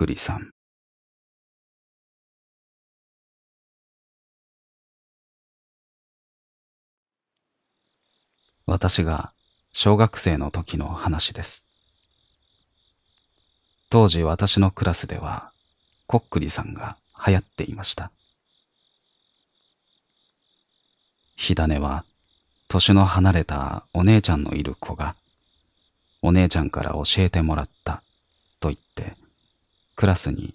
くりさん。私が小学生の時の話です。当時私のクラスでは、こっくりさんが流行っていました。火種は、年の離れたお姉ちゃんのいる子が、お姉ちゃんから教えてもらったと言ってクラスに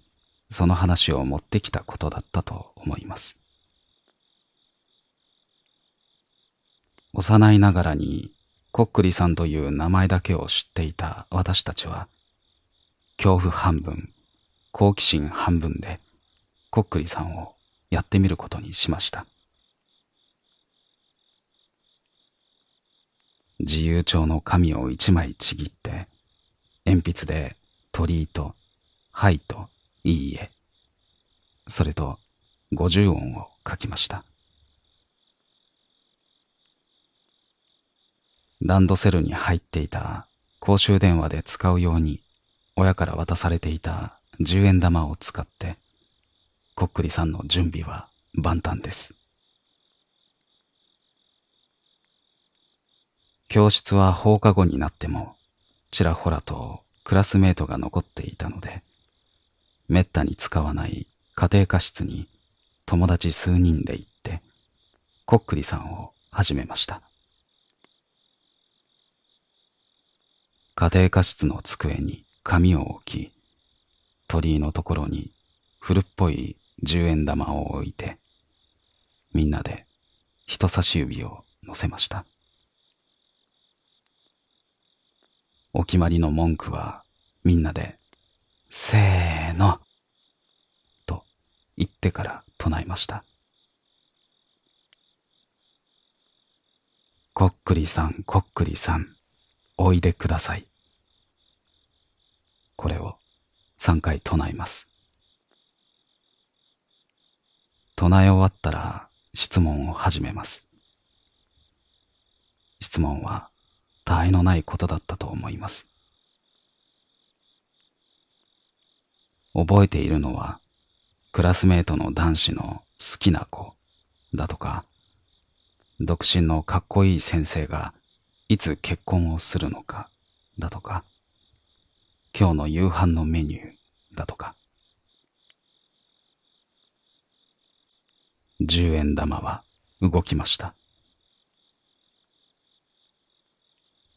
その話を持ってきたことだったと思います。幼いながらにコックリさんという名前だけを知っていた私たちは、恐怖半分、好奇心半分で、コックリさんをやってみることにしました。自由帳の紙を一枚ちぎって、鉛筆で鳥居とはいと、いいえ。それと、五十音を書きました。ランドセルに入っていた公衆電話で使うように親から渡されていた10円玉を使ってこっくりさんの準備は万端です。教室は放課後になってもちらほらとクラスメートが残っていたのでめったに使わない家庭科室に友達数人で行って、こっくりさんを始めました。家庭科室の机に紙を置き、鳥居のところに古っぽい十円玉を置いて、みんなで人差し指を乗せました。お決まりの文句はみんなで、せーの言ってから唱えました。こっくりさん、こっくりさん、おいでください。これを三回唱えます。唱え終わったら質問を始めます。質問は他愛のないことだったと思います。覚えているのはクラスメートの男子の好きな子だとか、独身のかっこいい先生がいつ結婚をするのかだとか、今日の夕飯のメニューだとか。10円玉は動きました。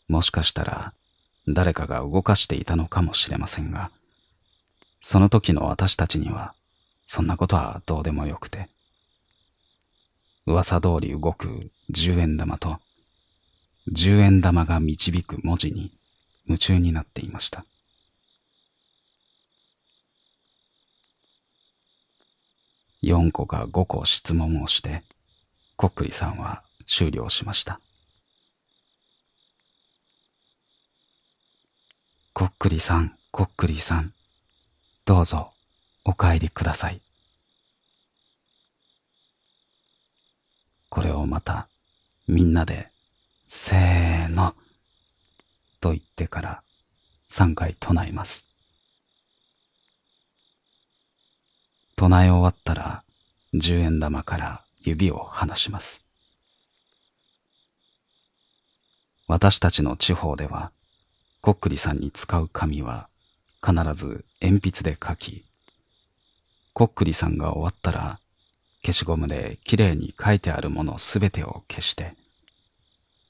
もしかしたら誰かが動かしていたのかもしれませんが、その時の私たちにはそんなことはどうでもよくて。噂通り動く十円玉と、十円玉が導く文字に夢中になっていました。四個か五個質問をして、こっくりさんは終了しました。こっくりさん、こっくりさん、どうぞお帰りください。これをまたみんなで、せーの、と言ってから3回唱えます。唱え終わったら10円玉から指を離します。私たちの地方では、こっくりさんに使う紙は必ず鉛筆で書き、こっくりさんが終わったら、消しゴムできれいに書いてあるものすべてを消して、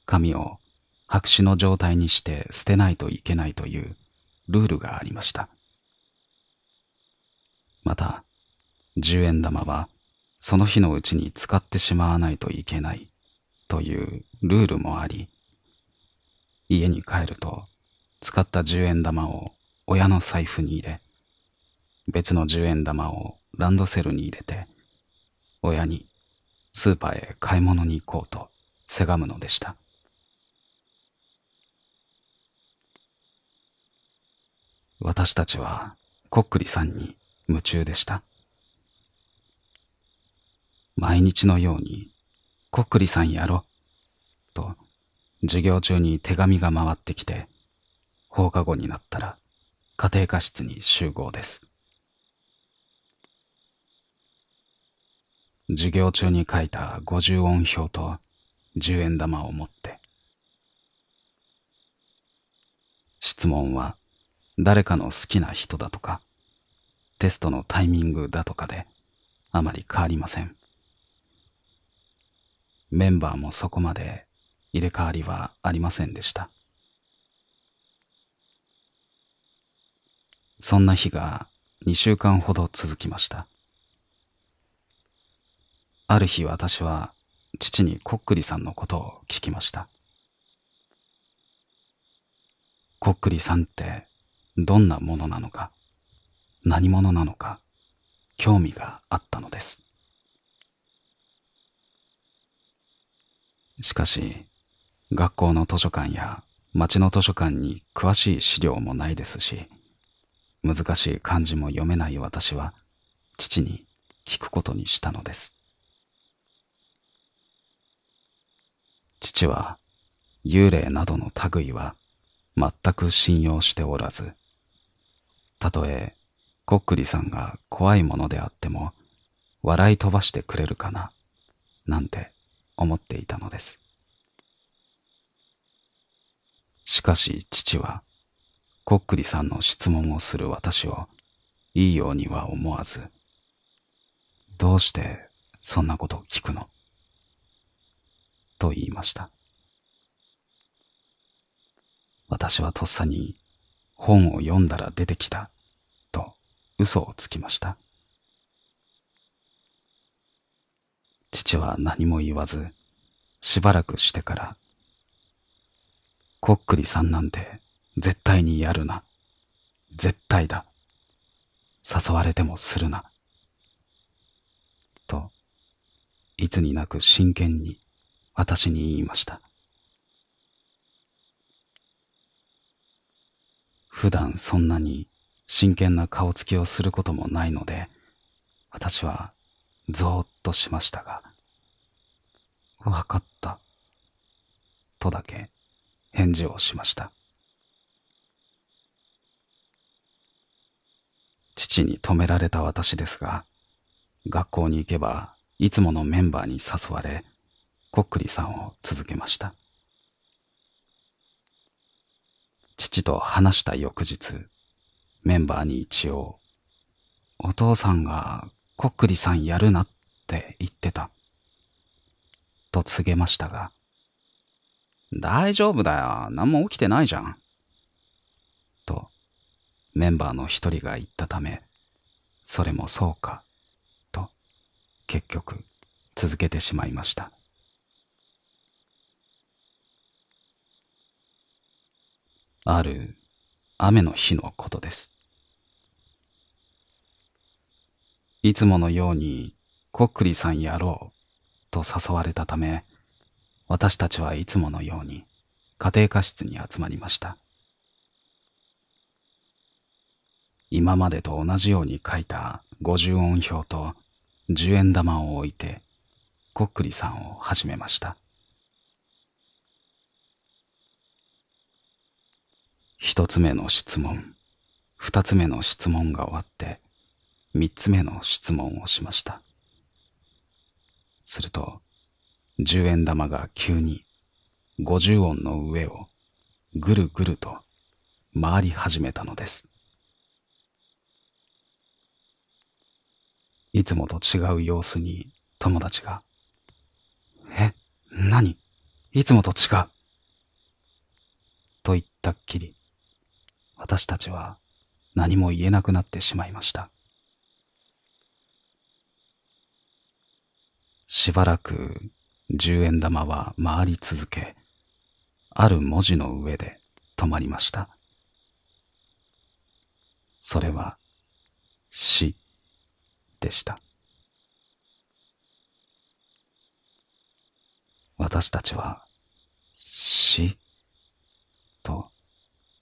紙を白紙の状態にして捨てないといけないというルールがありました。また、十円玉はその日のうちに使ってしまわないといけないというルールもあり、家に帰ると使った十円玉を親の財布に入れ、別の10円玉をランドセルに入れて、親にスーパーへ買い物に行こうとせがむのでした。私たちはこっくりさんに夢中でした。毎日のように、こっくりさんやろ、と授業中に手紙が回ってきて、放課後になったら家庭科室に集合です。授業中に書いた五十音表と十円玉を持って。質問は誰かの好きな人だとか、テストのタイミングだとかであまり変わりません。メンバーもそこまで入れ替わりはありませんでした。そんな日が二週間ほど続きました。ある日私は父にこっくりさんのことを聞きました。こっくりさんってどんなものなのか、何者なのか、興味があったのです。しかし、学校の図書館や町の図書館に詳しい資料もないですし、難しい漢字も読めない私は、父に聞くことにしたのです。父は幽霊などの類は全く信用しておらず、たとえこっくりさんが怖いものであっても笑い飛ばしてくれるかな、なんて思っていたのです。しかし父は、こっくりさんの質問をする私をいいようには思わず、どうしてそんなこと聞くのと言いました。私はとっさに本を読んだら出てきたと嘘をつきました。父は何も言わず、しばらくしてから、こっくりさんなんて絶対にやるな。絶対だ。誘われてもするな。と、いつになく真剣に私に言いました。普段そんなに真剣な顔つきをすることもないので、私はぞーッとしましたが、わかった。とだけ返事をしました。父に止められた私ですが、学校に行けばいつものメンバーに誘われ、こっくりさんを続けました。父と話した翌日、メンバーに一応、お父さんがこっくりさんやるなって言ってた。と告げましたが、大丈夫だよ。何も起きてないじゃん。と、メンバーの一人が言ったため、それもそうか、と、結局、続けてしまいました。ある雨の日のことです。いつものように、こっくりさんやろう、と誘われたため、私たちはいつものように、家庭科室に集まりました。今までと同じように書いた五十音表と10円玉を置いて、こっくりさんを始めました。一つ目の質問、二つ目の質問が終わって、三つ目の質問をしました。すると、十円玉が急に五十音の上をぐるぐると回り始めたのです。いつもと違う様子に友達が、え、何いつもと違う。と言ったっきり、私たちは何も言えなくなってしまいました。しばらく十円玉は回り続け、ある文字の上で止まりました。それは死でした。私たちは死と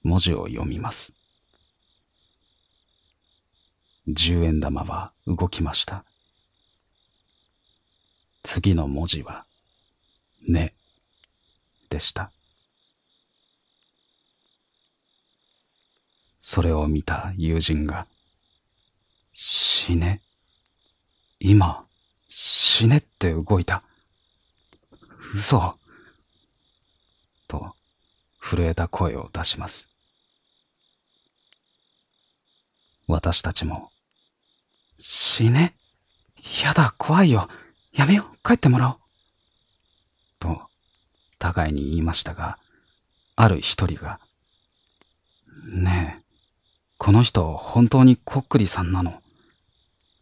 文字を読みます。十円玉は動きました。次の文字は、ね、でした。それを見た友人が、死ね。今、死ねって動いた。嘘。と、震えた声を出します。私たちも。死ねやだ、怖いよ。やめよう、帰ってもらおう。と、互いに言いましたが、ある一人が、ねえ、この人本当にコックリさんなの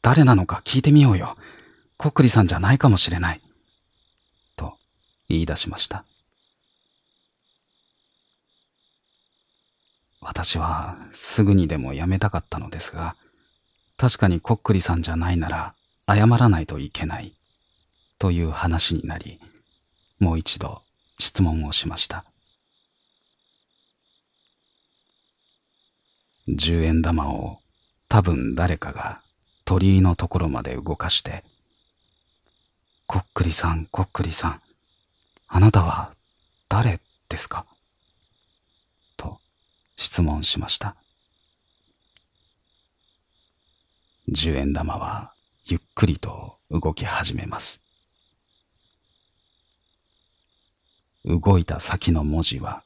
誰なのか聞いてみようよ。コックリさんじゃないかもしれない。と言い出しました。私はすぐにでも辞めたかったのですが、確かにこっくりさんじゃないなら謝らないといけない、という話になり、もう一度質問をしました。十円玉を多分誰かが鳥居のところまで動かして、こっくりさん、こっくりさん、あなたは誰ですか質問しました。十円玉はゆっくりと動き始めます。動いた先の文字は、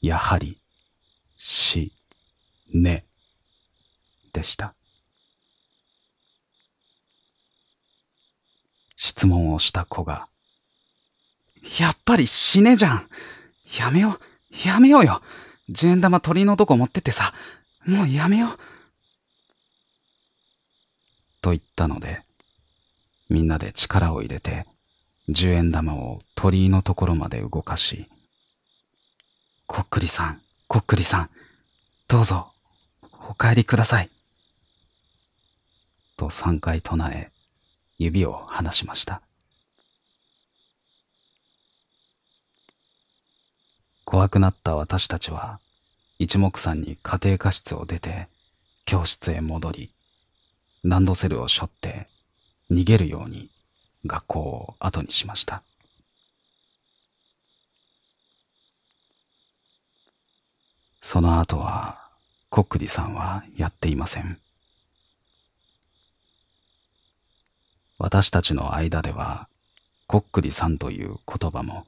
やはり、し、ね、でした。質問をした子が、やっぱり死ねじゃん。やめよう、やめようよ。十円玉鳥のとこ持ってってさ、もうやめよう。と言ったので、みんなで力を入れて、10円玉を鳥居のところまで動かし、こっくりさん、こっくりさん、どうぞ、お帰りください。と3回唱え、指を離しました。怖くなった私たちは、一目散に家庭科室を出て、教室へ戻り、ランドセルを背負って、逃げるように学校を後にしました。その後は、コックリさんはやっていません。私たちの間では、コックリさんという言葉も、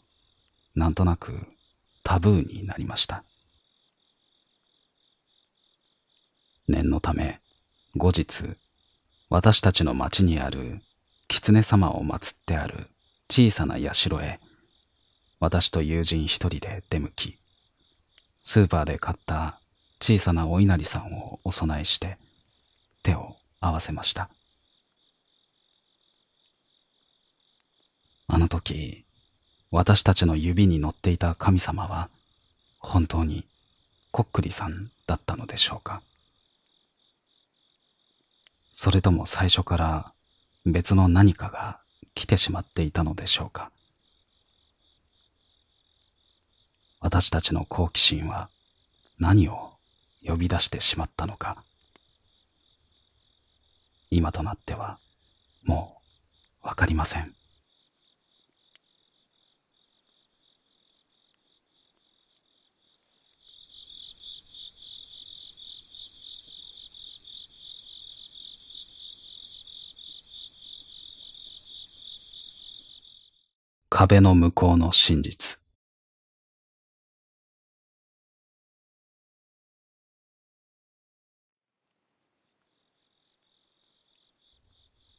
なんとなくタブーになりました。念のため、後日、私たちの町にある狐様を祀ってある小さな社へ、私と友人一人で出向き、スーパーで買った小さなお稲荷さんをお供えして、手を合わせました。あの時、私たちの指に乗っていた神様は本当にこっくりさんだったのでしょうかそれとも最初から別の何かが来てしまっていたのでしょうか私たちの好奇心は何を呼び出してしまったのか今となってはもうわかりません。壁の向こうの真実。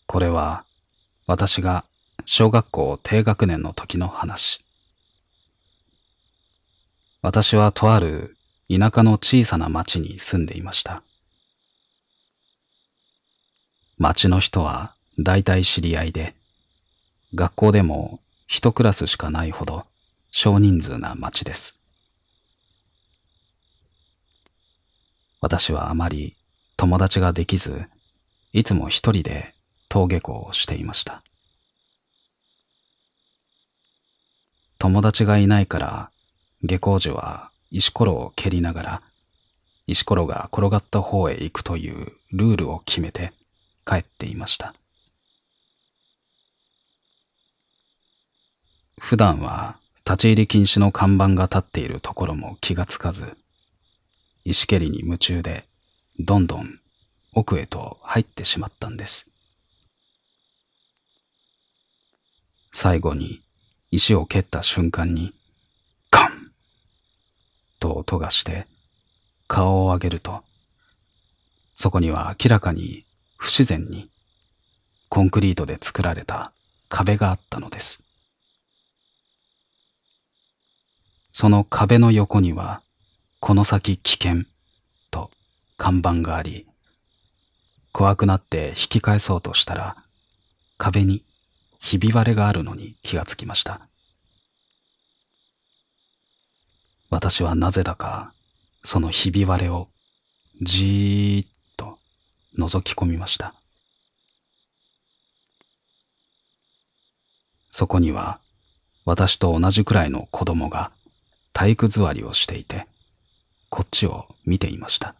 これは私が小学校低学年の時の話。私はとある田舎の小さな町に住んでいました。町の人は大体知り合いで、学校でも一クラスしかないほど少人数な町です。私はあまり友達ができず、いつも一人で登下校をしていました。友達がいないから、下校時は石ころを蹴りながら、石ころが転がった方へ行くというルールを決めて帰っていました。普段は立ち入り禁止の看板が立っているところも気がつかず、石蹴りに夢中で、どんどん奥へと入ってしまったんです。最後に石を蹴った瞬間に、カンと音がして、顔を上げると、そこには明らかに不自然に、コンクリートで作られた壁があったのです。その壁の横には、この先危険と看板があり、怖くなって引き返そうとしたら、壁にひび割れがあるのに気がつきました。私はなぜだか、そのひび割れをじーっと覗き込みました。そこには私と同じくらいの子供が体育座りをしていて、こっちを見ていました。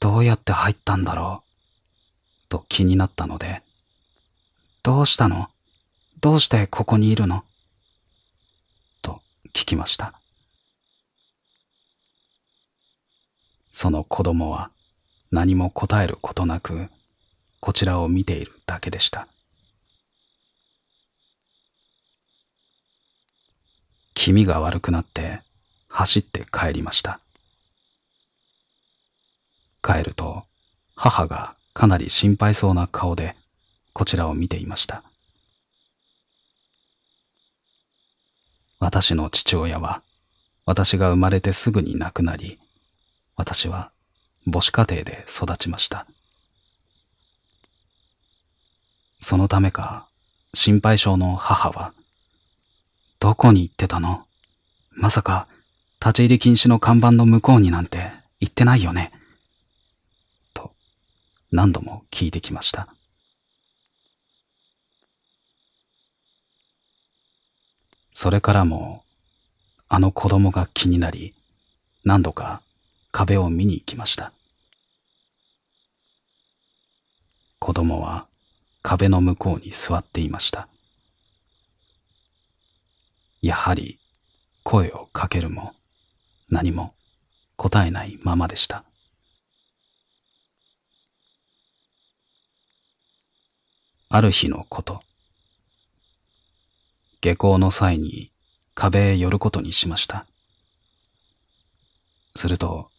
どうやって入ったんだろうと気になったので、どうしたのどうしてここにいるのと聞きました。その子供は何も答えることなく、こちらを見ているだけでした。気味が悪くなって走って帰りました。帰ると母がかなり心配そうな顔でこちらを見ていました。私の父親は私が生まれてすぐに亡くなり、私は母子家庭で育ちました。そのためか心配性の母はどこに行ってたのまさか、立ち入り禁止の看板の向こうになんて行ってないよね。と、何度も聞いてきました。それからも、あの子供が気になり、何度か壁を見に行きました。子供は壁の向こうに座っていました。やはり声をかけるも何も答えないままでした。ある日のこと。下校の際に壁へ寄ることにしました。すると、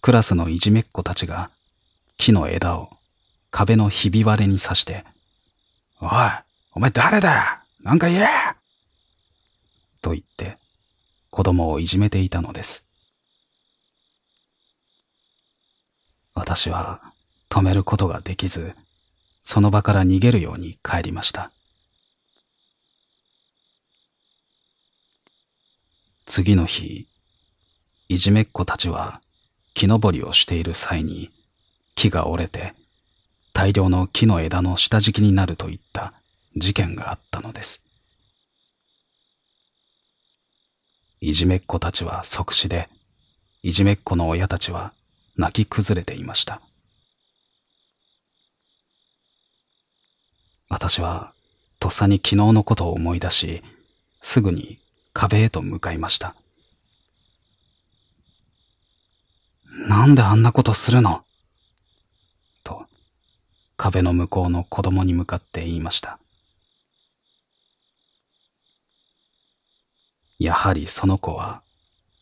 クラスのいじめっ子たちが木の枝を壁のひび割れに刺して、おい、お前誰だなんか言えと言って子供をいじめていたのです。私は止めることができず、その場から逃げるように帰りました。次の日、いじめっ子たちは木登りをしている際に木が折れて大量の木の枝の下敷きになるといった事件があったのです。いじめっ子たちは即死で、いじめっ子の親たちは泣き崩れていました。私は、とっさに昨日のことを思い出し、すぐに壁へと向かいました。なんであんなことするのと、壁の向こうの子供に向かって言いました。やはりその子は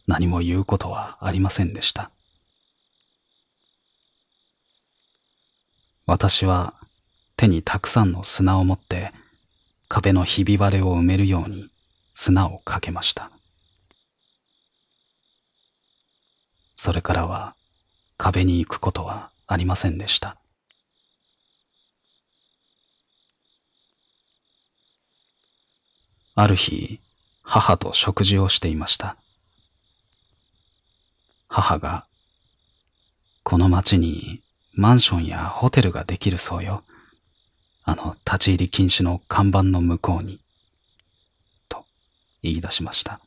何も言うことはありませんでした。私は手にたくさんの砂を持って壁のひび割れを埋めるように砂をかけました。それからは壁に行くことはありませんでした。ある日、母と食事をしていました。母が、この町にマンションやホテルができるそうよ。あの、立ち入り禁止の看板の向こうに。と言い出しました。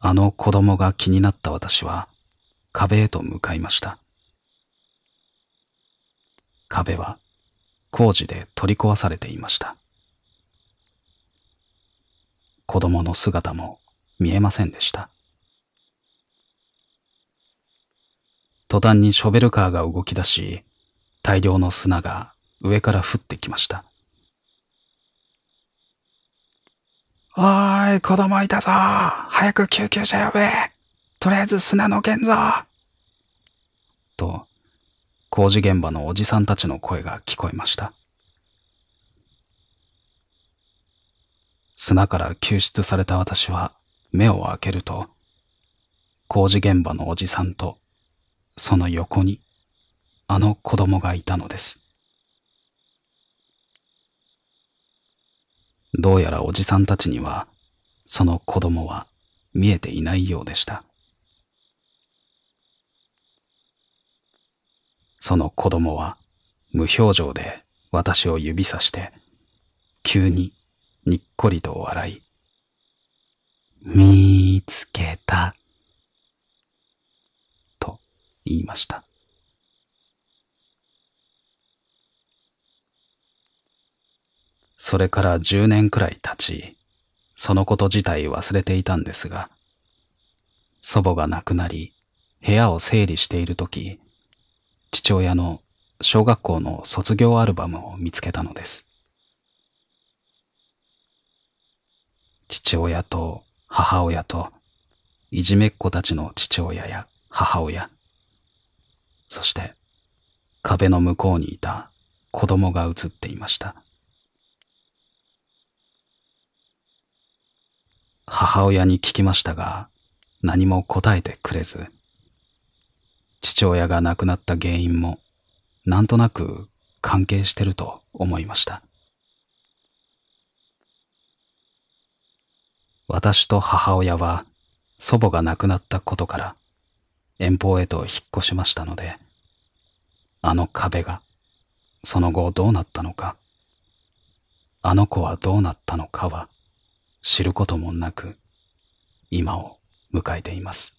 あの子供が気になった私は壁へと向かいました。壁は工事で取り壊されていました。子供の姿も見えませんでした。途端にショベルカーが動き出し、大量の砂が上から降ってきました。おーい、子供いたぞ早く救急車呼べとりあえず砂のけんぞと、工事現場のおじさんたちの声が聞こえました。砂から救出された私は目を開けると、工事現場のおじさんと、その横に、あの子供がいたのです。どうやらおじさんたちには、その子供は見えていないようでした。その子供は無表情で私を指さして、急ににっこりと笑い、見つけた、と言いました。それから十年くらい経ち、そのこと自体忘れていたんですが、祖母が亡くなり、部屋を整理しているとき、父親の小学校の卒業アルバムを見つけたのです。父親と母親といじめっ子たちの父親や母親、そして壁の向こうにいた子供が映っていました。母親に聞きましたが何も答えてくれず、父親が亡くなった原因もなんとなく関係してると思いました。私と母親は祖母が亡くなったことから遠方へと引っ越しましたので、あの壁がその後どうなったのか、あの子はどうなったのかは知ることもなく今を迎えています。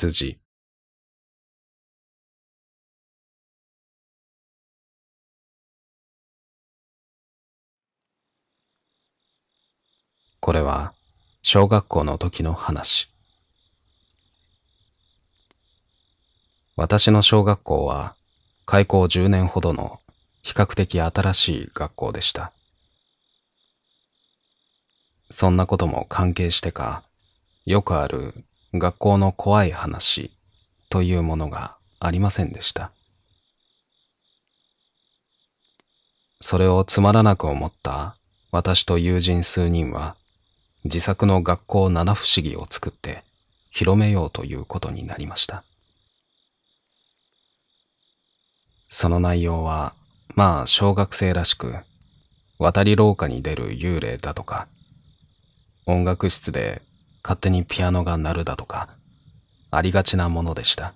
羊。これは小学校の時の話。私の小学校は開校10年ほどの比較的新しい学校でした。そんなことも関係してか、よくある学校の怖い話というものがありませんでした。それをつまらなく思った私と友人数人は自作の学校七不思議を作って広めようということになりました。その内容はまあ小学生らしく渡り廊下に出る幽霊だとか音楽室で勝手にピアノが鳴るだとか、ありがちなものでした。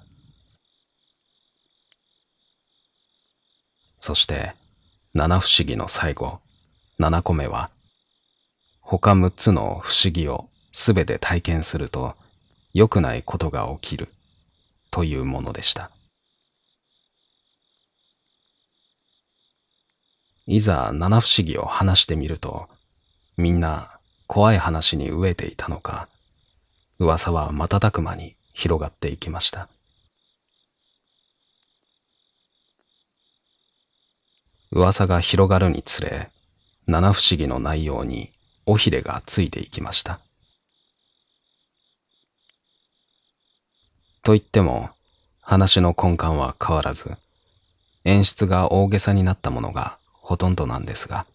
そして、七不思議の最後、七個目は、他六つの不思議をすべて体験すると良くないことが起きるというものでした。いざ七不思議を話してみると、みんな怖い話に飢えていたのか、噂は瞬く間に広がっていきました。噂が広がるにつれ、七不思議の内容に尾ひれがついていきました。と言っても、話の根幹は変わらず、演出が大げさになったものがほとんどなんですが、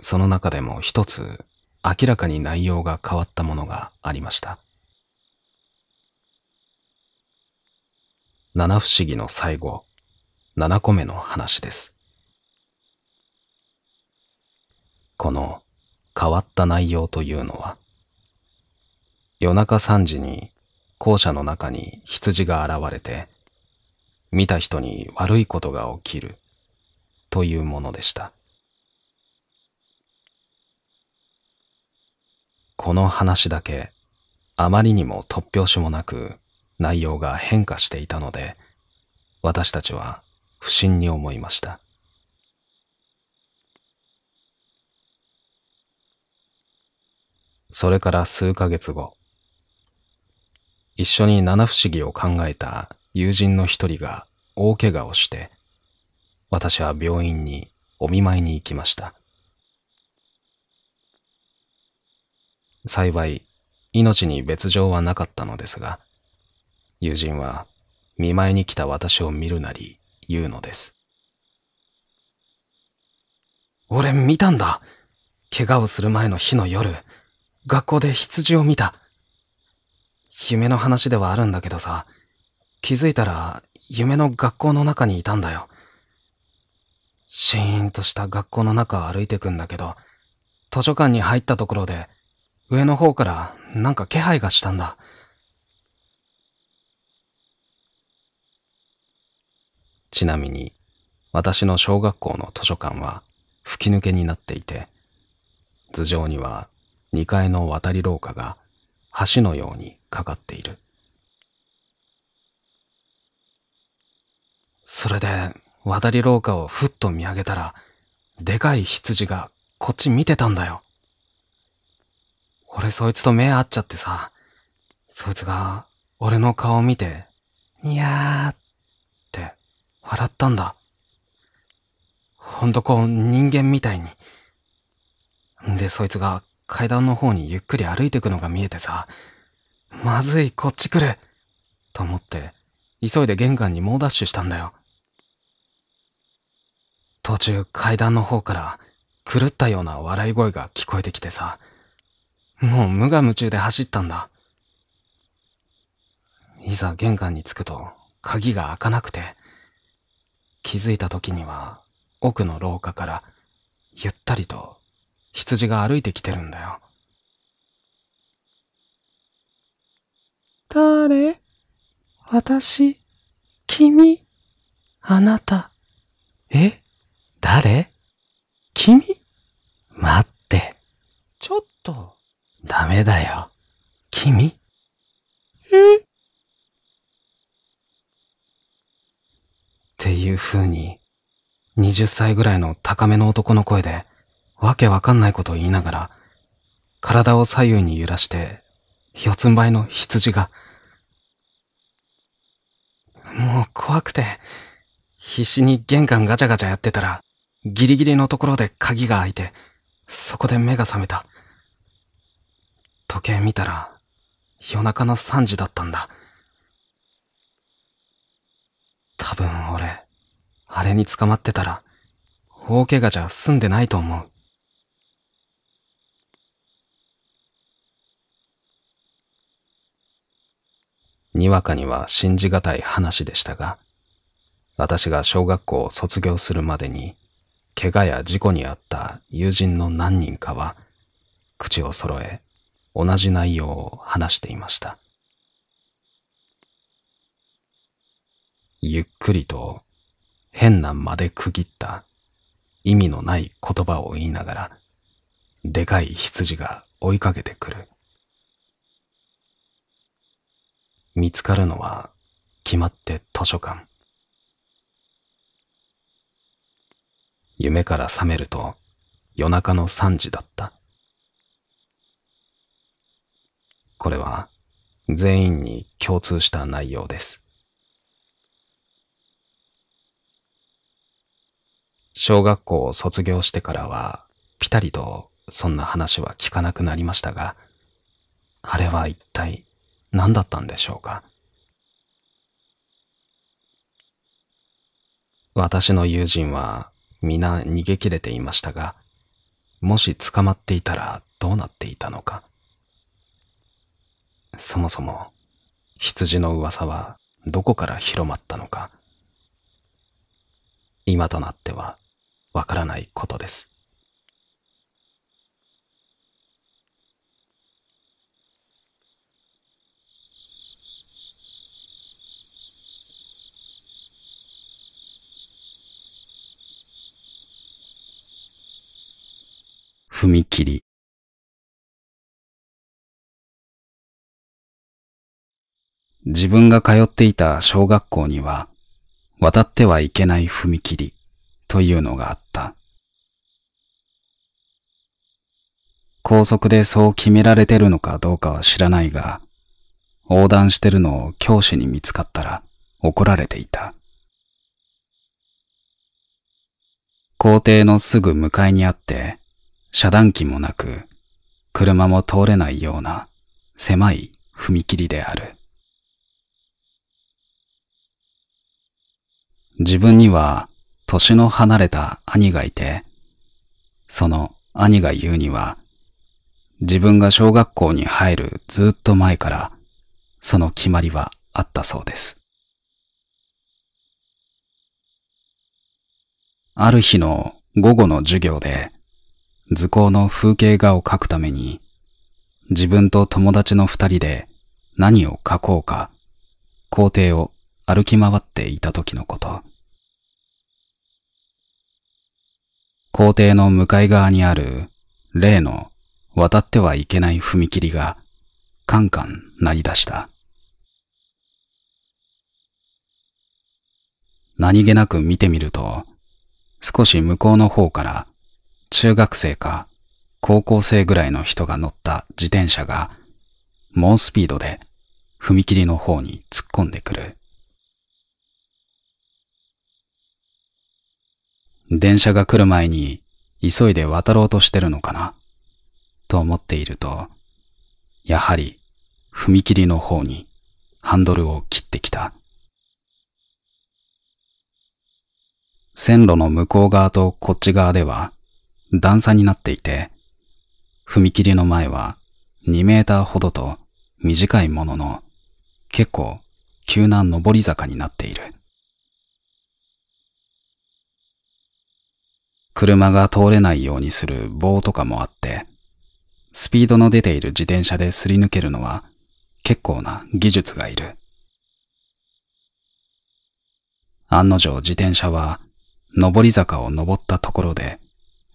その中でも一つ明らかに内容が変わったものがありました。七不思議の最後、七個目の話です。この変わった内容というのは、夜中三時に校舎の中に羊が現れて、見た人に悪いことが起きるというものでした。この話だけ、あまりにも突拍子もなく内容が変化していたので、私たちは不審に思いました。それから数ヶ月後、一緒に七不思議を考えた友人の一人が大怪我をして、私は病院にお見舞いに行きました。幸い、命に別状はなかったのですが、友人は見舞いに来た私を見るなり言うのです。俺見たんだ。怪我をする前の日の夜、学校で羊を見た。夢の話ではあるんだけどさ、気づいたら夢の学校の中にいたんだよ。シーンとした学校の中を歩いてくんだけど、図書館に入ったところで上の方からなんか気配がしたんだ。ちなみに、私の小学校の図書館は吹き抜けになっていて、頭上には2階の渡り廊下が橋のようにかかっている。それで渡り廊下をふっと見上げたら、でかい羊がこっち見てたんだよ。俺そいつと目合っちゃってさ、そいつが俺の顔を見て、にゃーって笑ったんだ。ほんとこう人間みたいに。で、そいつが階段の方にゆっくり歩いてくのが見えてさ、まずい、こっち来ると思って、急いで玄関に猛ダッシュしたんだよ。途中階段の方から狂ったような笑い声が聞こえてきてさ、もう無我夢中で走ったんだ。いざ玄関に着くと鍵が開かなくて、気づいた時には奥の廊下からゆったりと羊が歩いてきてるんだよ。誰私、君、あなた。え誰君待って。ちょっと。ダメだよ。君えっていう風に、20歳ぐらいの高めの男の声で、わけわかんないことを言いながら、体を左右に揺らして、四つん這いの羊が、もう怖くて、必死に玄関ガチャガチャやってたら、ギリギリのところで鍵が開いて、そこで目が覚めた。時計見たら、夜中の3時だったんだ。多分俺、あれに捕まってたら、大怪我じゃ済んでないと思う。にわかには信じがたい話でしたが、私が小学校を卒業するまでに、怪我や事故に遭った友人の何人かは、口を揃え同じ内容を話していました。ゆっくりと変な間で区切った意味のない言葉を言いながら、でかい羊が追いかけてくる。見つかるのは決まって図書館。夢から覚めると夜中の3時だった。これは全員に共通した内容です。小学校を卒業してからは、ぴたりとそんな話は聞かなくなりましたが、あれは一体何だったんでしょうか。私の友人は皆逃げ切れていましたが、もし捕まっていたらどうなっていたのか。そもそも羊の噂はどこから広まったのか、今となってはわからないことです。踏切自分が通っていた小学校には、渡ってはいけない踏切というのがあった。高速でそう決められてるのかどうかは知らないが、横断してるのを教師に見つかったら怒られていた。校庭のすぐ向かいにあって、遮断機もなく、車も通れないような狭い踏切である。自分には年の離れた兄がいて、その兄が言うには、自分が小学校に入るずっと前から、その決まりはあったそうです。ある日の午後の授業で、図工の風景画を描くために、自分と友達の二人で何を描こうか、工程を歩き回っていた時のこと。校庭の向かい側にある例の渡ってはいけない踏切がカンカン鳴り出した。何気なく見てみると、少し向こうの方から中学生か高校生ぐらいの人が乗った自転車が猛スピードで踏切の方に突っ込んでくる。電車が来る前に急いで渡ろうとしてるのかなと思っていると、やはり踏切の方にハンドルを切ってきた。線路の向こう側とこっち側では段差になっていて、踏切の前は2メーターほどと短いものの結構急な上り坂になっている。車が通れないようにする棒とかもあって、スピードの出ている自転車ですり抜けるのは結構な技術がいる。案の定自転車は上り坂を登ったところで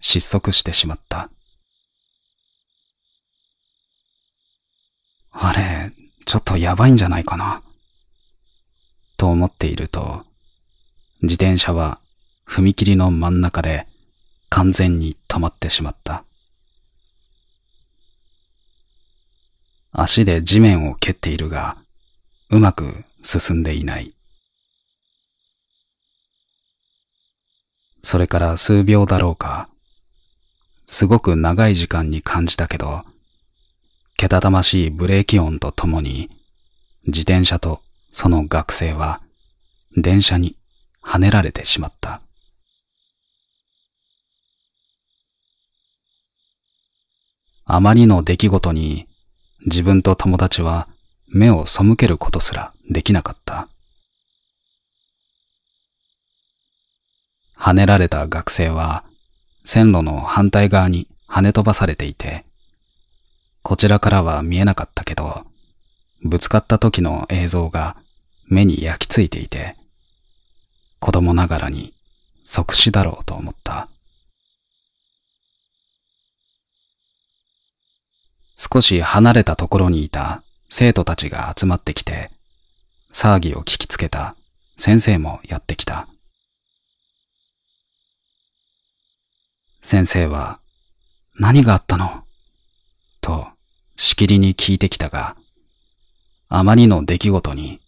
失速してしまった。あれ、ちょっとやばいんじゃないかな。と思っていると、自転車は踏切の真ん中で完全に止まってしまった。足で地面を蹴っているが、うまく進んでいない。それから数秒だろうか。すごく長い時間に感じたけど、けたたましいブレーキ音とともに、自転車とその学生は電車に跳ねられてしまった。あまりの出来事に自分と友達は目を背けることすらできなかった。跳ねられた学生は線路の反対側に跳ね飛ばされていて、こちらからは見えなかったけど、ぶつかった時の映像が目に焼き付いていて、子供ながらに即死だろうと思った。少し離れたところにいた生徒たちが集まってきて、騒ぎを聞きつけた先生もやってきた。先生は、何があったのと、しきりに聞いてきたが、あまりの出来事に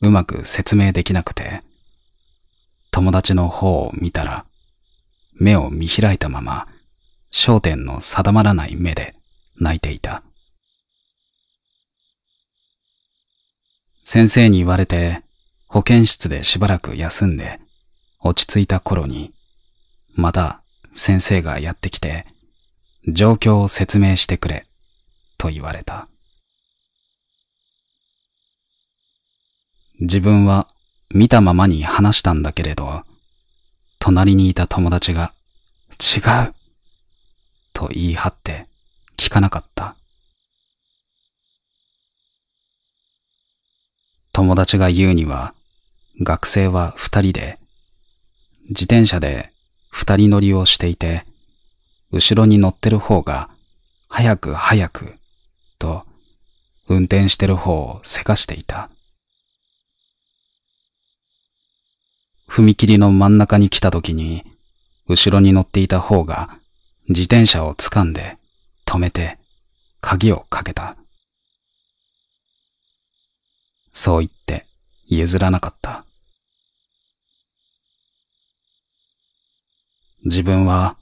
うまく説明できなくて、友達の方を見たら、目を見開いたまま、焦点の定まらない目で、泣いていた。先生に言われて保健室でしばらく休んで落ち着いた頃にまた先生がやってきて状況を説明してくれと言われた。自分は見たままに話したんだけれど、隣にいた友達が違うと言い張って聞かなかった。友達が言うには、学生は二人で、自転車で二人乗りをしていて、後ろに乗ってる方が、早く早く、と、運転してる方をせかしていた。踏切の真ん中に来た時に、後ろに乗っていた方が自転車を掴んで、止めて鍵をかけた。そう言って譲らなかった。自分は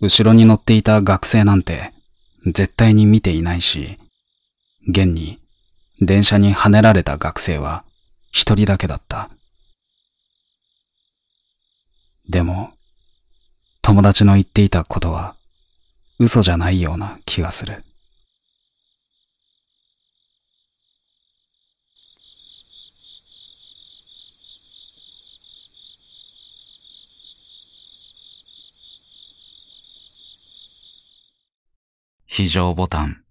後ろに乗っていた学生なんて絶対に見ていないし、現に電車にはねられた学生は一人だけだった。でも、友達の言っていたことは嘘じゃないような気がする。非常ボタン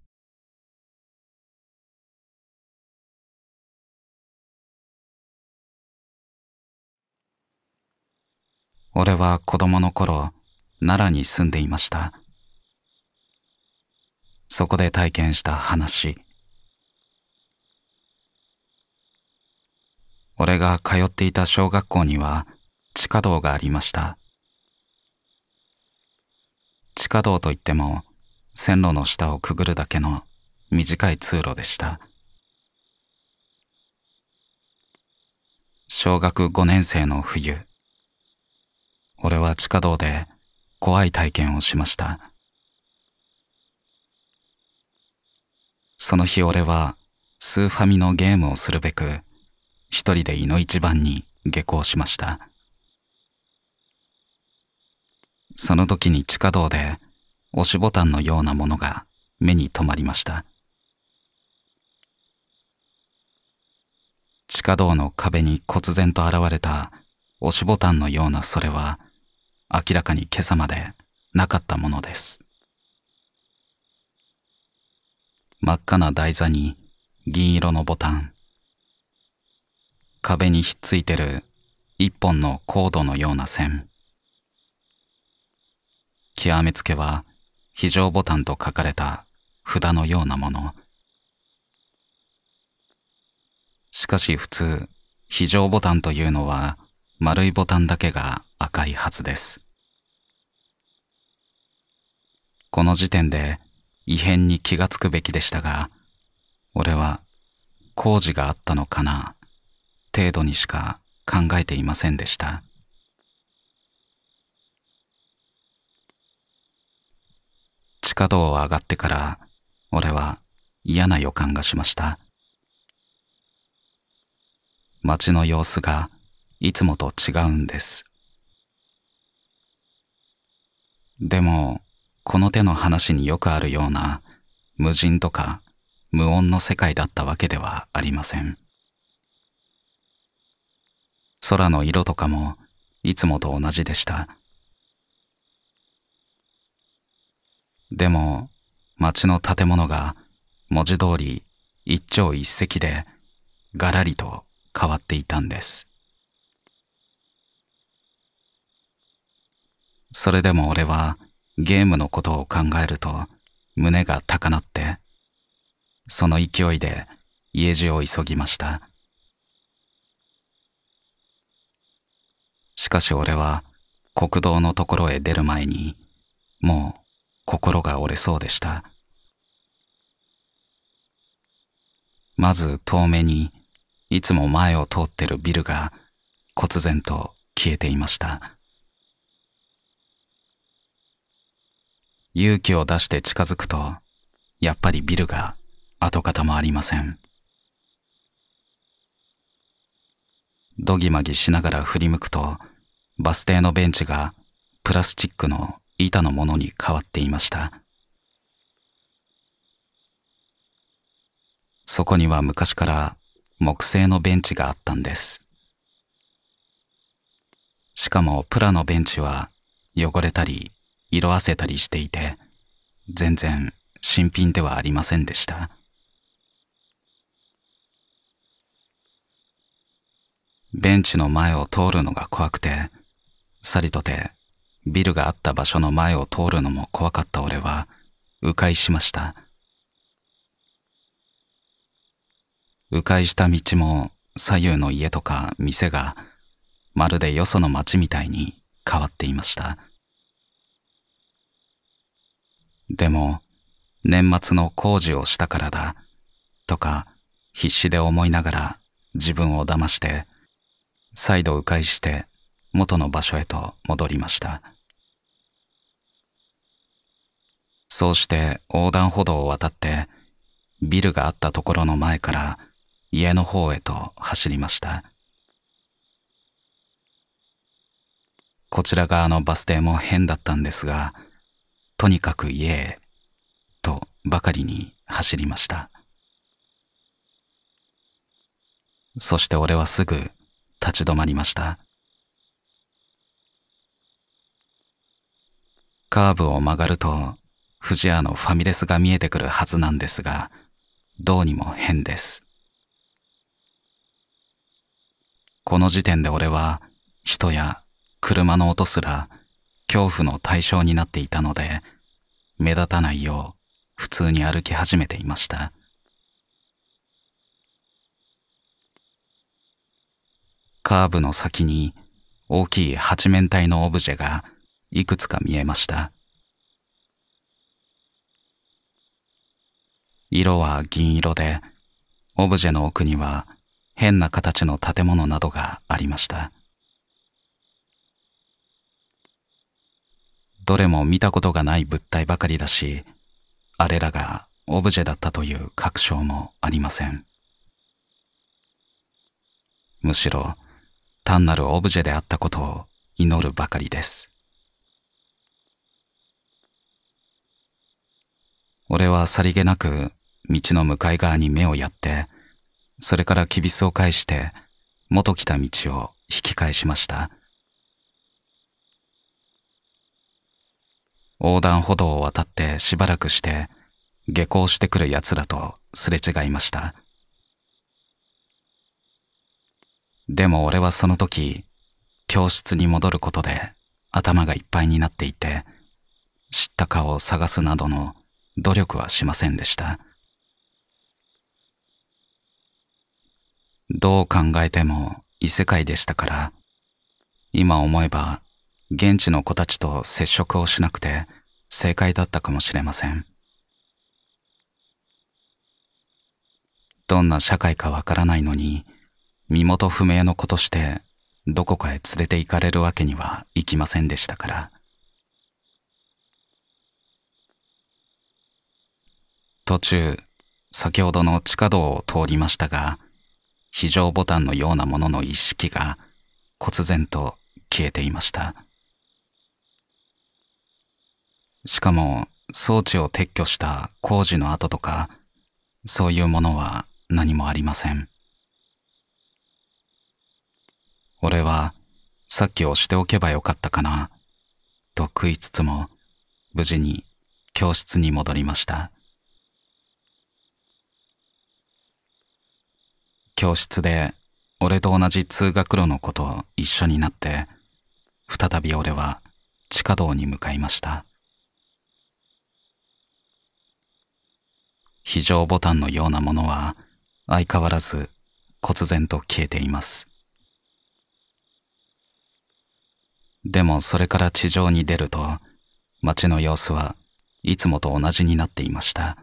俺は子供の頃奈良に住んでいましたそこで体験した話俺が通っていた小学校には地下道がありました地下道といっても線路の下をくぐるだけの短い通路でした小学5年生の冬俺は地下道で怖い体験をしましたその日俺はスーファミのゲームをするべく一人でいの一番に下校しましたその時に地下道で押しボタンのようなものが目に留まりました地下道の壁に忽然と現れた押しボタンのようなそれは明らかに今朝までなかったものです。真っ赤な台座に銀色のボタン。壁にひっついてる一本のコードのような線。極めつけは非常ボタンと書かれた札のようなもの。しかし普通、非常ボタンというのは丸いボタンだけが赤いはずです。この時点で異変に気がつくべきでしたが、俺は工事があったのかな、程度にしか考えていませんでした。地下道を上がってから、俺は嫌な予感がしました。街の様子がいつもと違うんです。でも、この手の話によくあるような無人とか無音の世界だったわけではありません。空の色とかもいつもと同じでした。でも町の建物が文字通り一朝一夕でがらりと変わっていたんです。それでも俺はゲームのことを考えると胸が高鳴って、その勢いで家路を急ぎました。しかし俺は国道のところへ出る前に、もう心が折れそうでした。まず遠目にいつも前を通ってるビルが忽然と消えていました。勇気を出して近づくと、やっぱりビルが跡形もありません。どぎまぎしながら振り向くと、バス停のベンチがプラスチックの板のものに変わっていました。そこには昔から木製のベンチがあったんです。しかもプラのベンチは汚れたり色あせたりしていて全然新品ではありませんでしたベンチの前を通るのが怖くてさりとてビルがあった場所の前を通るのも怖かった俺は迂回しました迂回した道も左右の家とか店がまるでよその町みたいに変わっていました。でも、年末の工事をしたからだ、とか、必死で思いながら自分を騙して、再度迂回して元の場所へと戻りました。そうして横断歩道を渡って、ビルがあったところの前から家の方へと走りました。こちら側のバス停も変だったんですが、とにかく家へ、とばかりに走りました。そして俺はすぐ立ち止まりました。カーブを曲がると、不二家のファミレスが見えてくるはずなんですが、どうにも変です。この時点で俺は人や車の音すら恐怖の対象になっていたので、目立たないよう普通に歩き始めていました。カーブの先に大きい八面体のオブジェがいくつか見えました。色は銀色で、オブジェの奥には変な形の建物などがありました。どれも見たことがない物体ばかりだし、あれらがオブジェだったという確証もありません。むしろ単なるオブジェであったことを祈るばかりです。俺はさりげなく道の向かい側に目をやって、それからきびすを返して元来た道を引き返しました。横断歩道を渡ってしばらくして下校してくる奴らとすれ違いましたでも俺はその時教室に戻ることで頭がいっぱいになっていて知った顔を探すなどの努力はしませんでしたどう考えても異世界でしたから今思えば現地の子たちと接触をしなくて正解だったかもしれません。どんな社会かわからないのに、身元不明の子としてどこかへ連れて行かれるわけにはいきませんでしたから。途中、先ほどの地下道を通りましたが、非常ボタンのようなものの一式が、忽然と消えていました。しかも装置を撤去した工事の跡とか、そういうものは何もありません。俺は、さっき押しておけばよかったかな、と食いつつも、無事に教室に戻りました。教室で、俺と同じ通学路の子と一緒になって、再び俺は地下道に向かいました。非常ボタンのようなものは相変わらず忽然と消えています。でもそれから地上に出ると街の様子はいつもと同じになっていました。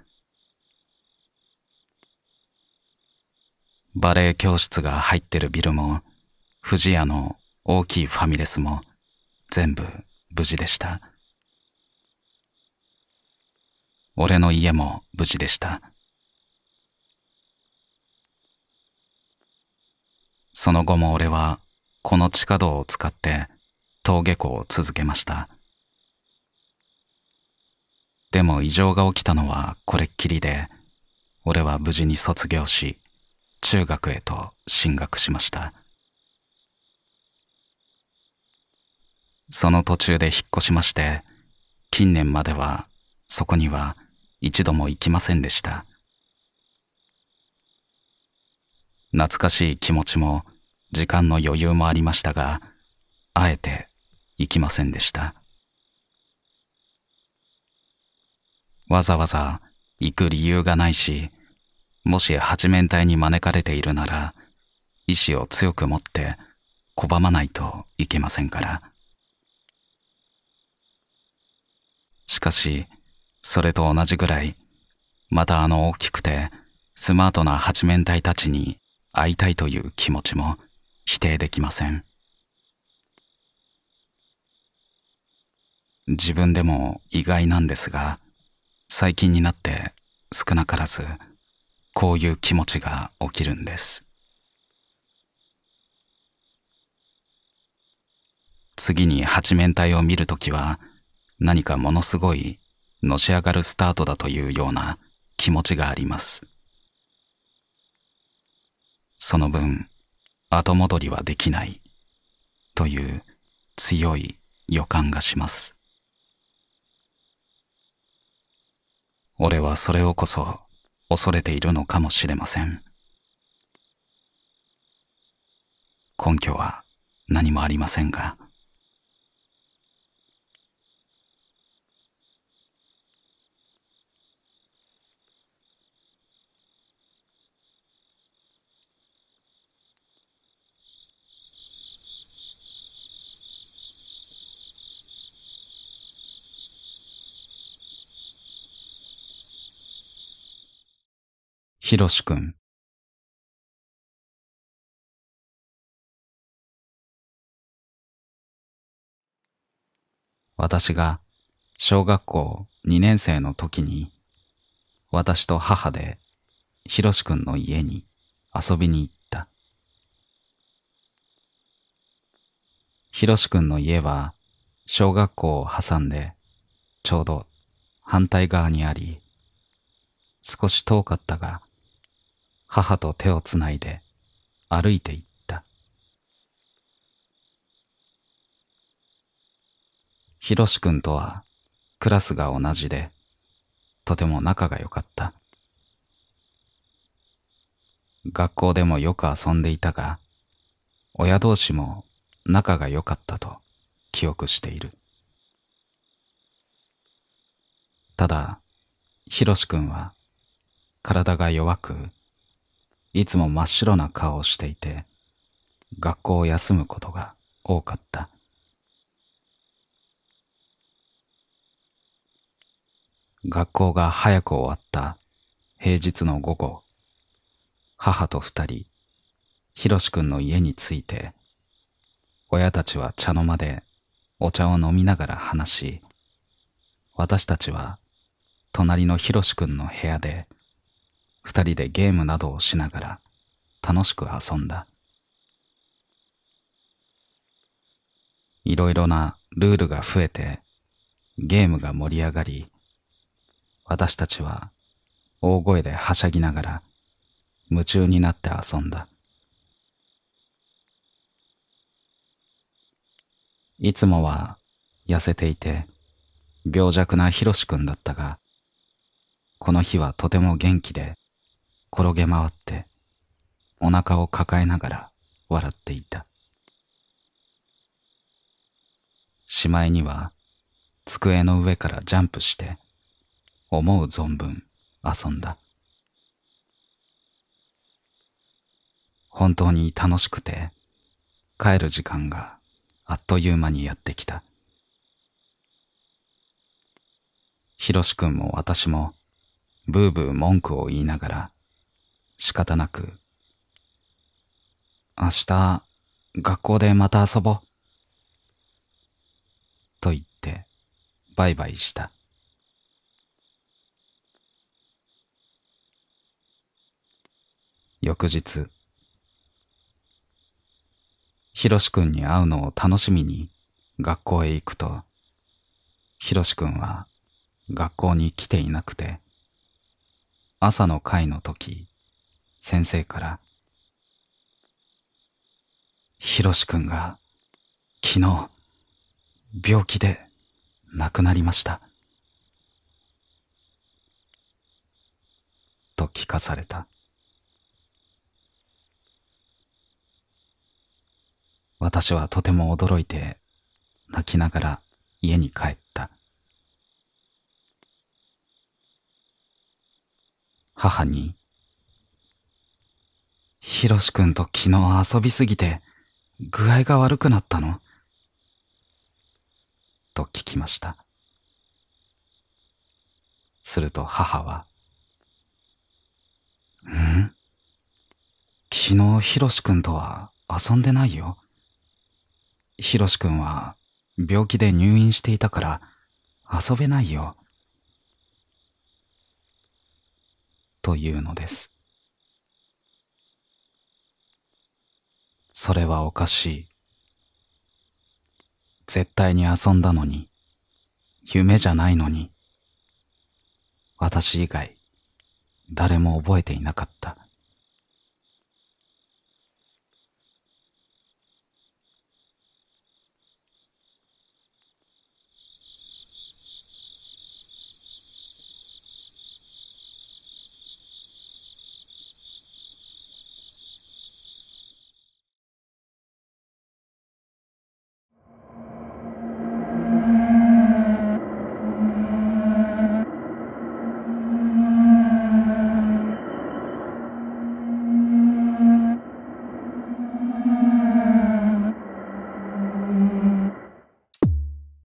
バレエ教室が入ってるビルも、不二家の大きいファミレスも全部無事でした。俺の家も無事でした。その後も俺はこの地下道を使って登下校を続けました。でも異常が起きたのはこれっきりで、俺は無事に卒業し、中学へと進学しました。その途中で引っ越しまして、近年まではそこには一度も行きませんでした。懐かしい気持ちも時間の余裕もありましたが、あえて行きませんでした。わざわざ行く理由がないし、もし八面体に招かれているなら、意志を強く持って拒まないといけませんから。しかし、それと同じぐらい、またあの大きくてスマートな八面体たちに会いたいという気持ちも否定できません。自分でも意外なんですが、最近になって少なからずこういう気持ちが起きるんです。次に八面体を見るときは何かものすごいのし上がるスタートだというような気持ちがあります。その分、後戻りはできないという強い予感がします。俺はそれをこそ恐れているのかもしれません。根拠は何もありませんが。ひろしくん。私が小学校2年生の時に、私と母でひろしくんの家に遊びに行った。ひろしくんの家は小学校を挟んでちょうど反対側にあり、少し遠かったが、母と手をつないで歩いていった。ひろしくんとはクラスが同じで、とても仲が良かった。学校でもよく遊んでいたが、親同士も仲が良かったと記憶している。ただ、ひろしくんは体が弱く、いつも真っ白な顔をしていて、学校を休むことが多かった。学校が早く終わった平日の午後、母と二人、ひろしくんの家に着いて、親たちは茶の間でお茶を飲みながら話し、私たちは隣のひろしくんの部屋で二人でゲームなどをしながら楽しく遊んだ。いろいろなルールが増えてゲームが盛り上がり、私たちは大声ではしゃぎながら夢中になって遊んだ。いつもは痩せていて病弱なひろしくんだったが、この日はとても元気で転げ回ってお腹を抱えながら笑っていた。しまいには机の上からジャンプして思う存分遊んだ。本当に楽しくて帰る時間があっという間にやってきた。ひろしくんも私もブーブー文句を言いながら仕方なく。明日、学校でまた遊ぼう。と言って、バイバイした。翌日、ひろしくんに会うのを楽しみに学校へ行くと、ひろしくんは学校に来ていなくて、朝の会の時、先生から、ひろしくんが昨日病気で亡くなりました。と聞かされた。私はとても驚いて泣きながら家に帰った。母にヒロシ君と昨日遊びすぎて、具合が悪くなったのと聞きました。すると母は、ん昨日ヒロシ君とは遊んでないよ。ヒロシ君は病気で入院していたから遊べないよ。というのです。それはおかしい。絶対に遊んだのに、夢じゃないのに、私以外、誰も覚えていなかった。